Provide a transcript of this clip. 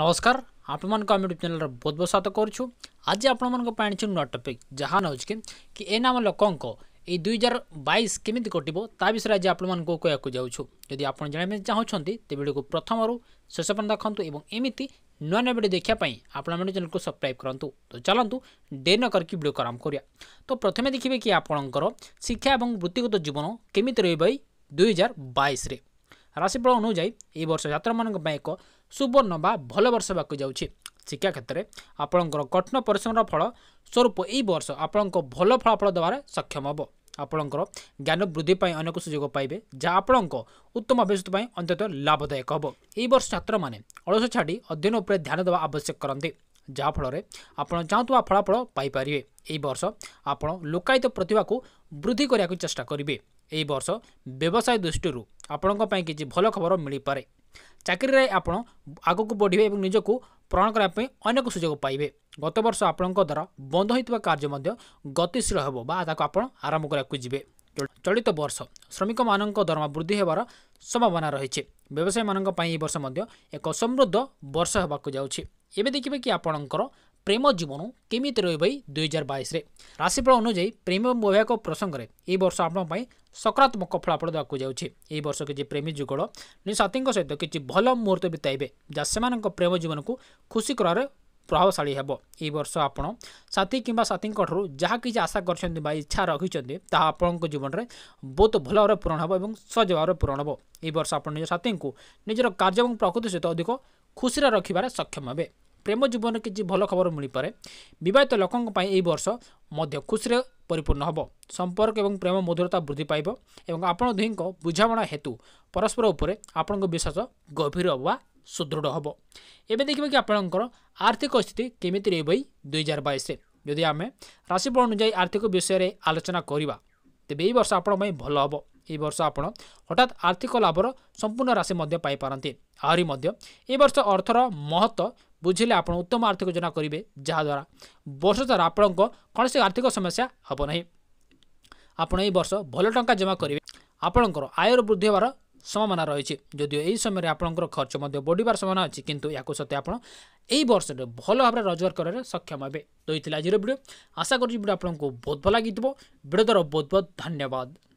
ନମସ୍କାର ଆପଣମାନଙ୍କୁ ଆମେ ୟୁଟ୍ୟୁବ୍ ଚ୍ୟାନେଲ୍ରେ ବହୁତ ବହୁତ ସ୍ୱାଗତ କରୁଛୁ ଆଜି ଆପଣମାନଙ୍କ ପାଇଁ ଆଣିଛୁ ନୂଆ ଟପିକ୍ ଯାହା ନେଉଛି କି କି ଏ ନାମ ଲୋକଙ୍କ ଏଇ ଦୁଇ ହଜାର ବାଇଶ କେମିତି କଟିବ ତା ବିଷୟରେ ଆଜି ଆପଣମାନଙ୍କୁ କହିବାକୁ ଯାଉଛୁ ଯଦି ଆପଣ ଜାଣିବାକୁ ଚାହୁଁଛନ୍ତି ତେବେ ଭିଡ଼ିଓକୁ ପ୍ରଥମରୁ ଶେଷ ପର୍ଯ୍ୟନ୍ତ ଦେଖନ୍ତୁ ଏବଂ ଏମିତି ନୂଆ ନୂଆ ଭିଡ଼ିଓ ଦେଖିବା ପାଇଁ ଆପଣମାନେ ଚ୍ୟାନେଲ୍କୁ ସବସ୍କ୍ରାଇବ୍ କରନ୍ତୁ ତ ଚାଲନ୍ତୁ ଡେରି ନ କରିକି ଭିଡ଼ିଓକୁ ଆରମ୍ଭ କରିବା ତ ପ୍ରଥମେ ଦେଖିବେ କି ଆପଣଙ୍କର ଶିକ୍ଷା ଏବଂ ବୃତ୍ତିଗତ ଜୀବନ କେମିତି ରହିବ ଏଇ ଦୁଇ ହଜାର ବାଇଶରେ ରାଶିଫଳ ଅନୁଯାୟୀ ଏହି ବର୍ଷ ଛାତ୍ରମାନଙ୍କ ପାଇଁ ଏକ ସୁବର୍ଣ୍ଣ ବା ଭଲ ବର୍ଷ ହେବାକୁ ଯାଉଛି ଶିକ୍ଷା କ୍ଷେତ୍ରରେ ଆପଣଙ୍କର କଠିନ ପରିଶ୍ରମର ଫଳ ସ୍ୱରୂପ ଏହି ବର୍ଷ ଆପଣଙ୍କ ଭଲ ଫଳାଫଳ ଦେବାରେ ସକ୍ଷମ ହେବ ଆପଣଙ୍କର ଜ୍ଞାନ ବୃଦ୍ଧି ପାଇଁ ଅନେକ ସୁଯୋଗ ପାଇବେ ଯାହା ଆପଣଙ୍କ ଉତ୍ତମ ଭବିଷ୍ୟତ ପାଇଁ ଅନ୍ତତଃ ଲାଭଦାୟକ ହେବ ଏହି ବର୍ଷ ଛାତ୍ରମାନେ ଅଳସ ଛାଡ଼ି ଅଧ୍ୟୟନ ଉପରେ ଧ୍ୟାନ ଦେବା ଆବଶ୍ୟକ କରନ୍ତି ଯାହାଫଳରେ ଆପଣ ଚାହୁଁଥିବା ଫଳାଫଳ ପାଇପାରିବେ ଏହି ବର୍ଷ ଆପଣ ଲୋକାୟିତ ପ୍ରତିଭାକୁ ବୃଦ୍ଧି କରିବାକୁ ଚେଷ୍ଟା କରିବେ ଏହି ବର୍ଷ ବ୍ୟବସାୟ ଦୃଷ୍ଟିରୁ ଆପଣଙ୍କ ପାଇଁ କିଛି ଭଲ ଖବର ମିଳିପାରେ ଚାକିରିରେ ଆପଣ ଆଗକୁ ବଢ଼ିବେ ଏବଂ ନିଜକୁ ପ୍ରମାଣ କରିବା ପାଇଁ ଅନେକ ସୁଯୋଗ ପାଇବେ ଗତବର୍ଷ ଆପଣଙ୍କ ଦ୍ୱାରା ବନ୍ଦ ହୋଇଥିବା କାର୍ଯ୍ୟ ମଧ୍ୟ ଗତିଶୀଳ ହେବ ବା ତାକୁ ଆପଣ ଆରମ୍ଭ କରିବାକୁ ଯିବେ ଚଳିତ ବର୍ଷ ଶ୍ରମିକମାନଙ୍କ ଦରମା ବୃଦ୍ଧି ହେବାର ସମ୍ଭାବନା ରହିଛି ବ୍ୟବସାୟୀମାନଙ୍କ ପାଇଁ ଏହି ବର୍ଷ ମଧ୍ୟ ଏକ ସମୃଦ୍ଧ ବର୍ଷ ହେବାକୁ ଯାଉଛି ଏବେ ଦେଖିବେ କି ଆପଣଙ୍କର ପ୍ରେମ ଜୀବନ କେମିତି ରହିବ ଏଇ ଦୁଇହଜାର ବାଇଶରେ ରାଶିଫଳ ଅନୁଯାୟୀ ପ୍ରେମ ବୈବାହିକ ପ୍ରସଙ୍ଗରେ ଏହି ବର୍ଷ ଆପଣଙ୍କ ପାଇଁ ସକାରାତ୍ମକ ଫଳାଫଳ ଦେବାକୁ ଯାଉଛି ଏହି ବର୍ଷ କିଛି ପ୍ରେମୀ ଯୁଗଳ ନିଜ ସାଥୀଙ୍କ ସହିତ କିଛି ଭଲ ମୁହୂର୍ତ୍ତ ବିତାଇବେ ଯାହା ସେମାନଙ୍କ ପ୍ରେମ ଜୀବନକୁ ଖୁସି କରାରେ ପ୍ରଭାବଶାଳୀ ହେବ ଏହି ବର୍ଷ ଆପଣ ସାଥୀ କିମ୍ବା ସାଥୀଙ୍କଠାରୁ ଯାହା କିଛି ଆଶା କରିଛନ୍ତି ବା ଇଚ୍ଛା ରଖିଛନ୍ତି ତାହା ଆପଣଙ୍କ ଜୀବନରେ ବହୁତ ଭଲ ଭାବରେ ପୂରଣ ହେବ ଏବଂ ସହଜ ଭାବରେ ପୂରଣ ହେବ ଏହି ବର୍ଷ ଆପଣ ନିଜ ସାଥୀଙ୍କୁ ନିଜର କାର୍ଯ୍ୟ ଏବଂ ପ୍ରକୃତି ସହିତ ଅଧିକ ଖୁସିରେ ରଖିବାରେ ସକ୍ଷମ ହେବେ ପ୍ରେମ ଜୀବନରେ କିଛି ଭଲ ଖବର ମିଳିପାରେ ବିବାହିତ ଲୋକଙ୍କ ପାଇଁ ଏହି ବର୍ଷ ମଧ୍ୟ ଖୁସିରେ ପରିପୂର୍ଣ୍ଣ ହେବ ସମ୍ପର୍କ ଏବଂ ପ୍ରେମ ମଧୁରତା ବୃଦ୍ଧି ପାଇବ ଏବଂ ଆପଣ ଦୁହିଁଙ୍କ ବୁଝାମଣା ହେତୁ ପରସ୍ପର ଉପରେ ଆପଣଙ୍କ ବିଶ୍ୱାସ ଗଭୀର ବା ସୁଦୃଢ଼ ହେବ ଏବେ ଦେଖିବେ କି ଆପଣଙ୍କର ଆର୍ଥିକ ସ୍ଥିତି କେମିତି ରହିବ ଏଇ ଦୁଇହଜାର ବାଇଶରେ ଯଦି ଆମେ ରାଶିଫଳ ଅନୁଯାୟୀ ଆର୍ଥିକ ବିଷୟରେ ଆଲୋଚନା କରିବା ତେବେ ଏହି ବର୍ଷ ଆପଣଙ୍କ ପାଇଁ ଭଲ ହେବ ଏହି ବର୍ଷ ଆପଣ ହଠାତ୍ ଆର୍ଥିକ ଲାଭର ସମ୍ପୂର୍ଣ୍ଣ ରାଶି ମଧ୍ୟ ପାଇପାରନ୍ତି ଆହୁରି ମଧ୍ୟ ଏ ବର୍ଷ ଅର୍ଥର ମହତ୍ତ୍ୱ ବୁଝିଲେ ଆପଣ ଉତ୍ତମ ଆର୍ଥିକ ଯୋଜନା କରିବେ ଯାହାଦ୍ୱାରା ବର୍ଷ ସାରା ଆପଣଙ୍କ କୌଣସି ଆର୍ଥିକ ସମସ୍ୟା ହେବ ନାହିଁ ଆପଣ ଏହି ବର୍ଷ ଭଲ ଟଙ୍କା ଜମା କରିବେ ଆପଣଙ୍କର ଆୟର ବୃଦ୍ଧି ହେବାର ସମ୍ଭାବନା ରହିଛି ଯଦିଓ ଏହି ସମୟରେ ଆପଣଙ୍କର ଖର୍ଚ୍ଚ ମଧ୍ୟ ବଢ଼ିବାର ସମ୍ଭାବନା ଅଛି କିନ୍ତୁ ୟାକୁ ସତ୍ତ୍ୱେ ଆପଣ ଏହି ବର୍ଷରେ ଭଲ ଭାବରେ ରୋଜଗାର କରିବାରେ ସକ୍ଷମ ହେବେ ତ ଏଇ ଥିଲା ଆଜିର ଭିଡ଼ିଓ ଆଶା କରୁଛି ଭିଡ଼ିଓ ଆପଣଙ୍କୁ ବହୁତ ଭଲ ଲାଗିଥିବ ଭିଡ଼ିଓ ଦ୍ୱାରା ବହୁତ ବହୁତ ଧନ୍ୟବାଦ